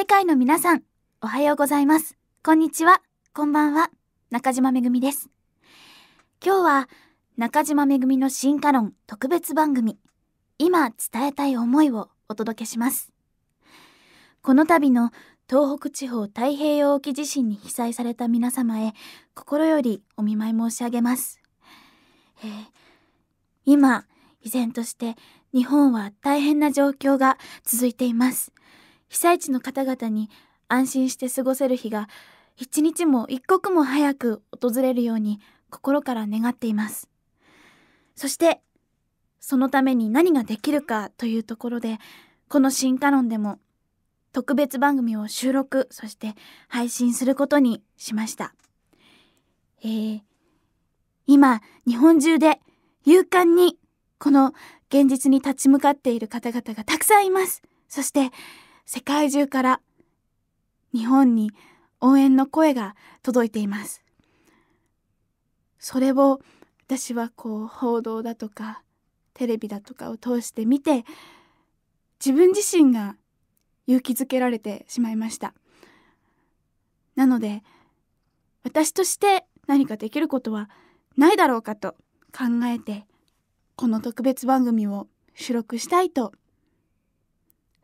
世界の皆さん、おはようございます。こんにちは。こんばんは。中島めぐみです。今日は、中島めぐみの進化論特別番組、今伝えたい思いをお届けします。この度の東北地方太平洋沖地震に被災された皆様へ心よりお見舞い申し上げます。えー、今、依然として日本は大変な状況が続いています。被災地の方々に安心して過ごせる日が一日も一刻も早く訪れるように心から願っています。そして、そのために何ができるかというところで、この進化論でも特別番組を収録、そして配信することにしました。えー、今、日本中で勇敢にこの現実に立ち向かっている方々がたくさんいます。そして、世界中から日本に応援の声が届いています。それを私はこう報道だとかテレビだとかを通して見て自分自身が勇気づけられてしまいました。なので私として何かできることはないだろうかと考えてこの特別番組を収録したいと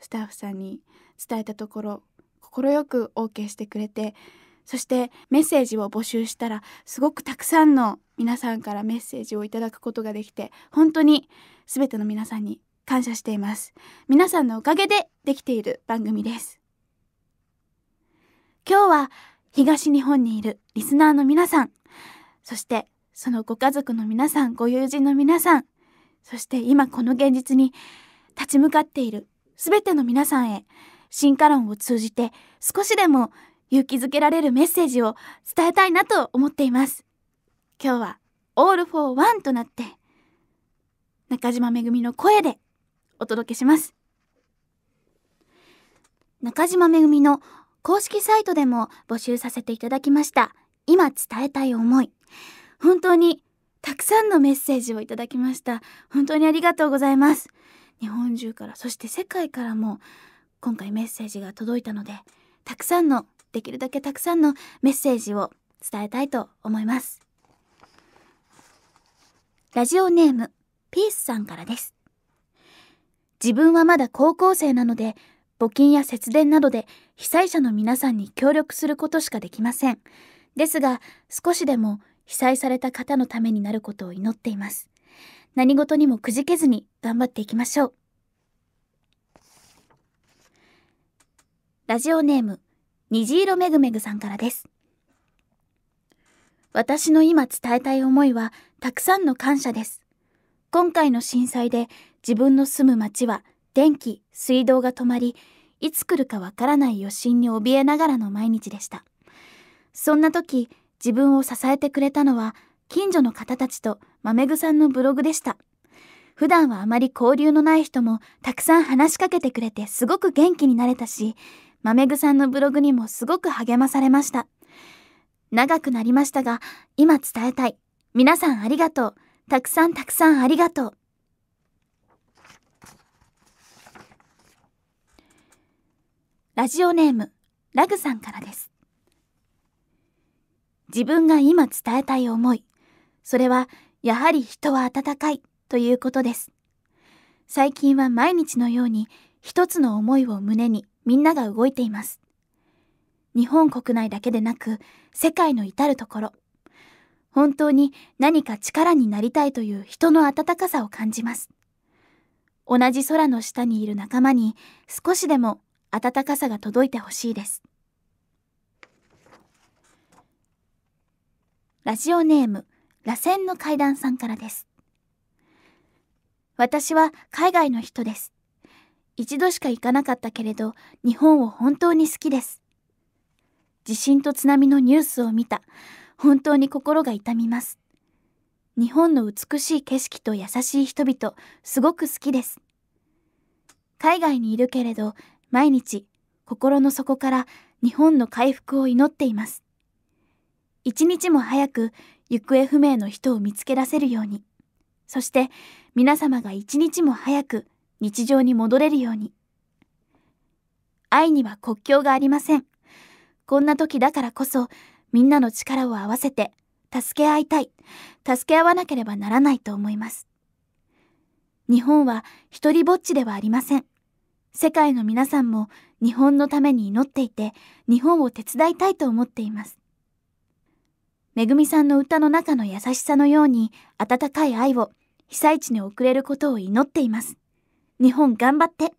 スタッフさんに伝えたところ快く OK してくれてそしてメッセージを募集したらすごくたくさんの皆さんからメッセージをいただくことができて本当に全ての皆さんに感謝しています皆さんのおかげでできている番組です今日は東日本にいるリスナーの皆さんそしてそのご家族の皆さんご友人の皆さんそして今この現実に立ち向かっているすべての皆さんへ、進化論を通じて少しでも勇気づけられるメッセージを伝えたいなと思っています。今日は、オールフォーワンとなって、中島めぐみの声でお届けします。中島めぐみの公式サイトでも募集させていただきました。今伝えたい思い。本当にたくさんのメッセージをいただきました。本当にありがとうございます。日本中からそして世界からも今回メッセージが届いたのでたくさんのできるだけたくさんのメッセージを伝えたいと思いますラジオネームピースさんからです自分はまだ高校生なので募金や節電などで被災者の皆さんに協力することしかできませんですが少しでも被災された方のためになることを祈っています何事にもくじけずに頑張っていきましょう。ラジオネーム、虹色めぐめぐさんからです。私の今伝えたい思いは、たくさんの感謝です。今回の震災で自分の住む町は電気、水道が止まり、いつ来るかわからない余震に怯えながらの毎日でした。そんな時、自分を支えてくれたのは近所の方たちと豆さんのブログでした。普段はあまり交流のない人もたくさん話しかけてくれてすごく元気になれたし、豆ぐさんのブログにもすごく励まされました。長くなりましたが、今伝えたい。皆さんありがとう。たくさんたくさんありがとう。ラジオネーム、ラグさんからです。自分が今伝えたい思い。それは、やはり人は温かいということです。最近は毎日のように一つの思いを胸にみんなが動いています。日本国内だけでなく世界の至るところ、本当に何か力になりたいという人の温かさを感じます。同じ空の下にいる仲間に少しでも温かさが届いてほしいです。ラジオネーム、螺旋の階段さんからです。私は海外の人です。一度しか行かなかったけれど、日本を本当に好きです。地震と津波のニュースを見た。本当に心が痛みます。日本の美しい景色と優しい人々、すごく好きです。海外にいるけれど、毎日、心の底から日本の回復を祈っています。一日も早く行方不明の人を見つけ出せるように、そして皆様が一日も早く日常に戻れるように。愛には国境がありません。こんな時だからこそ、みんなの力を合わせて、助け合いたい、助け合わなければならないと思います。日本は一人ぼっちではありません。世界の皆さんも日本のために祈っていて、日本を手伝いたいと思っています。めぐみさんの歌の中の優しさのように温かい愛を被災地に送れることを祈っています。日本頑張って。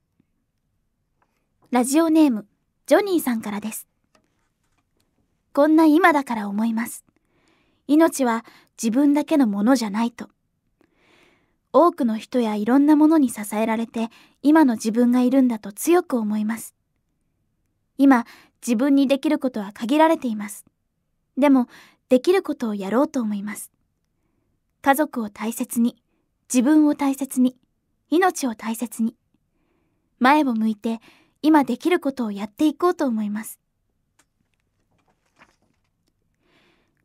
ラジオネーム、ジョニーさんからです。こんな今だから思います。命は自分だけのものじゃないと。多くの人やいろんなものに支えられて今の自分がいるんだと強く思います。今、自分にできることは限られています。でもできることをやろうと思います。家族を大切に、自分を大切に、命を大切に。前を向いて、今できることをやっていこうと思います。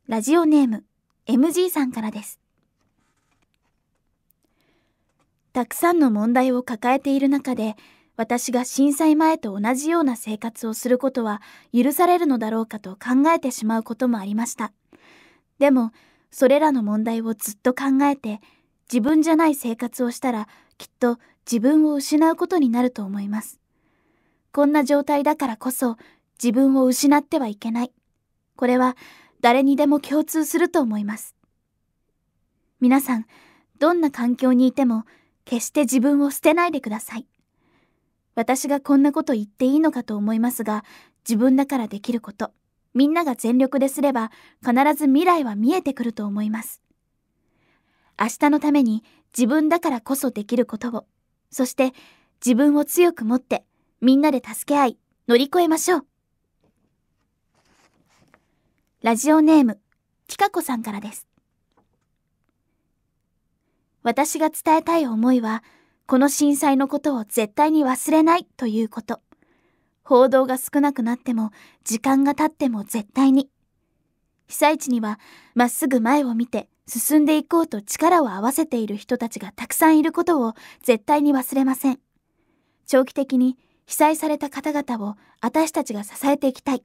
ラジオネーム、MG さんからです。たくさんの問題を抱えている中で、私が震災前と同じような生活をすることは許されるのだろうかと考えてしまうこともありました。でも、それらの問題をずっと考えて、自分じゃない生活をしたら、きっと自分を失うことになると思います。こんな状態だからこそ、自分を失ってはいけない。これは、誰にでも共通すると思います。皆さん、どんな環境にいても、決して自分を捨てないでください。私がこんなこと言っていいのかと思いますが、自分だからできること。みんなが全力ですれば必ず未来は見えてくると思います。明日のために自分だからこそできることを、そして自分を強く持ってみんなで助け合い乗り越えましょう。ラジオネーム、きかこさんからです。私が伝えたい思いは、この震災のことを絶対に忘れないということ。報道が少なくなっても時間が経っても絶対に被災地にはまっすぐ前を見て進んでいこうと力を合わせている人たちがたくさんいることを絶対に忘れません長期的に被災された方々を私たちが支えていきたい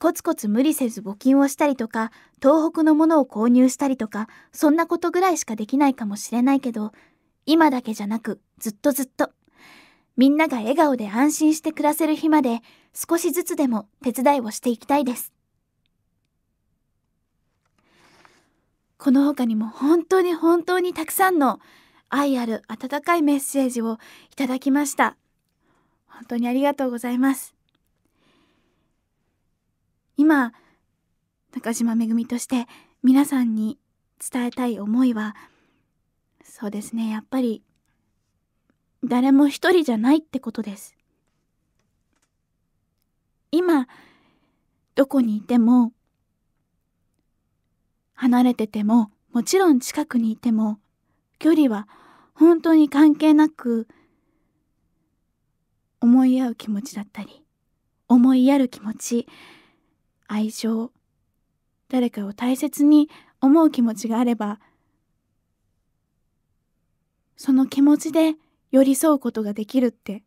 コツコツ無理せず募金をしたりとか東北のものを購入したりとかそんなことぐらいしかできないかもしれないけど今だけじゃなくずっとずっと。みんなが笑顔で安心して暮らせる日まで少しずつでも手伝いをしていきたいです。この他にも本当に本当にたくさんの愛ある温かいメッセージをいただきました。本当にありがとうございます。今、中島めぐみとして皆さんに伝えたい思いは、そうですね、やっぱり誰も一人じゃないってことです。今、どこにいても、離れてても、もちろん近くにいても、距離は本当に関係なく、思い合う気持ちだったり、思いやる気持ち、愛情、誰かを大切に思う気持ちがあれば、その気持ちで寄り添うことができるって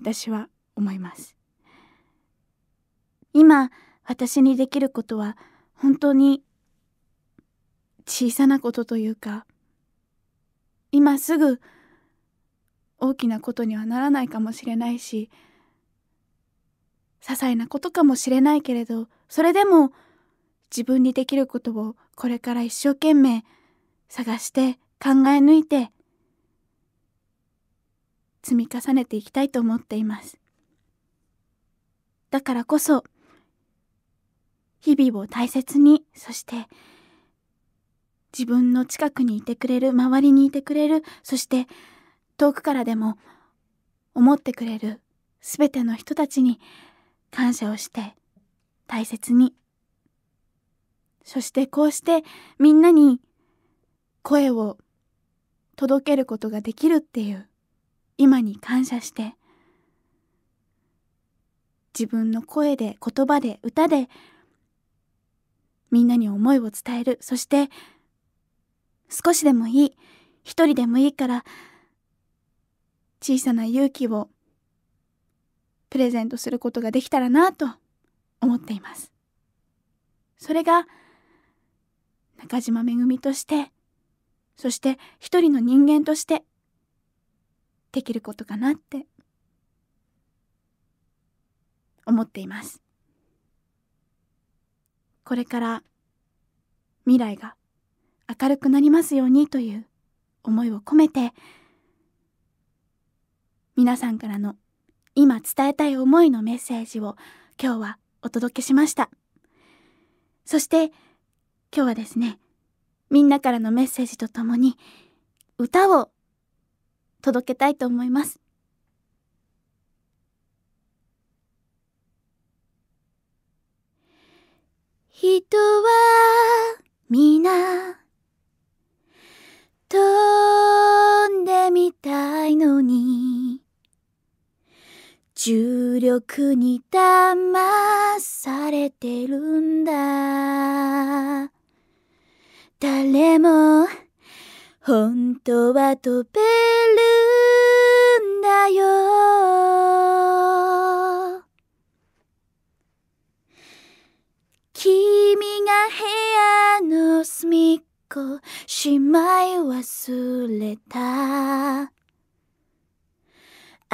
私は思います今私にできることは本当に小さなことというか今すぐ大きなことにはならないかもしれないし些細なことかもしれないけれどそれでも自分にできることをこれから一生懸命探して考え抜いて積み重ねていきたいと思っています。だからこそ、日々を大切に、そして、自分の近くにいてくれる、周りにいてくれる、そして遠くからでも思ってくれるすべての人たちに感謝をして大切に。そしてこうしてみんなに声を届けることができるっていう今に感謝して自分の声で言葉で歌でみんなに思いを伝えるそして少しでもいい一人でもいいから小さな勇気をプレゼントすることができたらなと思っていますそれが中島めぐみとしてそして一人の人間としてできることかなって思っていますこれから未来が明るくなりますようにという思いを込めて皆さんからの今伝えたい思いのメッセージを今日はお届けしましたそして今日はですねみんなからのメッセージとともに歌を届けたいと思います。人は皆飛んでみたいのに重力に騙されてるんだ誰も本当は飛べるよ君が部屋の隅っこしまい忘れた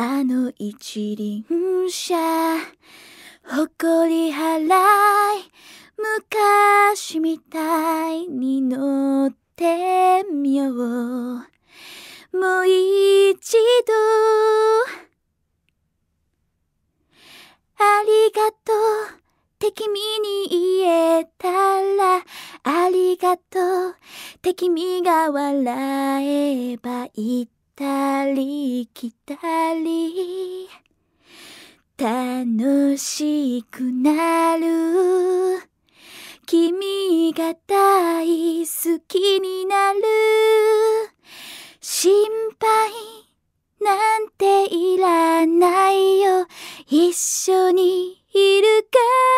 あの一輪車誇り払い昔みたいに乗ってみようもう一度ありがとうって君に言えたらありがとうって君が笑えば行ったり来たり楽しくなる君が大好きになる心配なんていらないよ一緒にいるから